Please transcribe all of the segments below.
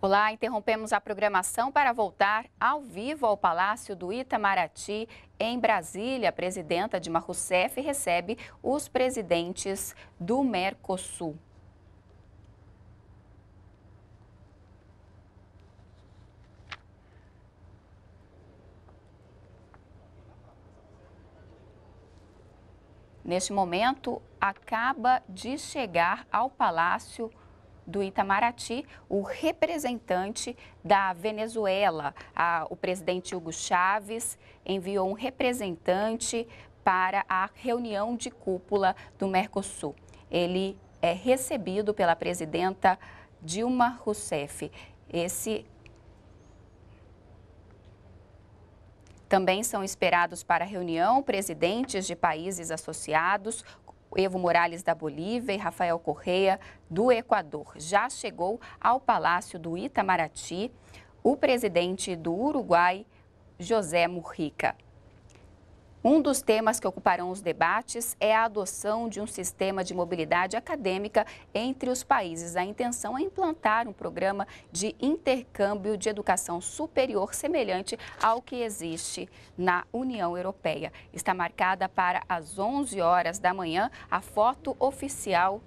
Olá, interrompemos a programação para voltar ao vivo ao Palácio do Itamaraty, em Brasília. A presidenta Dilma Rousseff recebe os presidentes do Mercosul. neste momento, acaba de chegar ao Palácio do Itamaraty o representante da Venezuela. A, o presidente Hugo Chávez enviou um representante para a reunião de cúpula do Mercosul. Ele é recebido pela presidenta Dilma Rousseff. Esse Também são esperados para a reunião presidentes de países associados, Evo Morales da Bolívia e Rafael Correia do Equador. Já chegou ao Palácio do Itamaraty o presidente do Uruguai, José Mujica. Um dos temas que ocuparão os debates é a adoção de um sistema de mobilidade acadêmica entre os países. A intenção é implantar um programa de intercâmbio de educação superior semelhante ao que existe na União Europeia. Está marcada para as 11 horas da manhã a foto oficial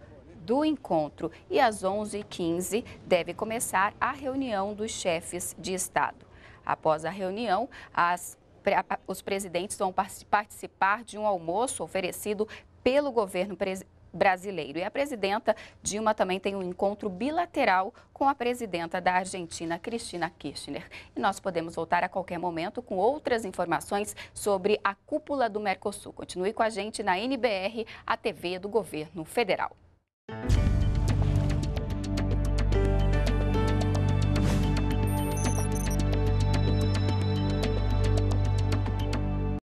do encontro e às 11h15 deve começar a reunião dos chefes de Estado. Após a reunião, as os presidentes vão participar de um almoço oferecido pelo governo brasileiro. E a presidenta Dilma também tem um encontro bilateral com a presidenta da Argentina, Cristina Kirchner. E nós podemos voltar a qualquer momento com outras informações sobre a cúpula do Mercosul. Continue com a gente na NBR, a TV do governo federal.